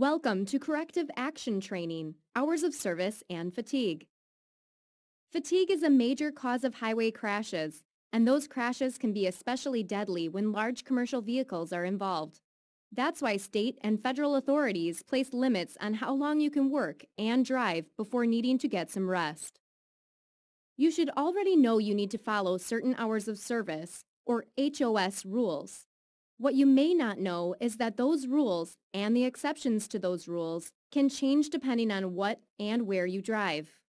Welcome to Corrective Action Training, Hours of Service and Fatigue. Fatigue is a major cause of highway crashes, and those crashes can be especially deadly when large commercial vehicles are involved. That's why state and federal authorities place limits on how long you can work and drive before needing to get some rest. You should already know you need to follow certain hours of service, or HOS rules. What you may not know is that those rules, and the exceptions to those rules, can change depending on what and where you drive.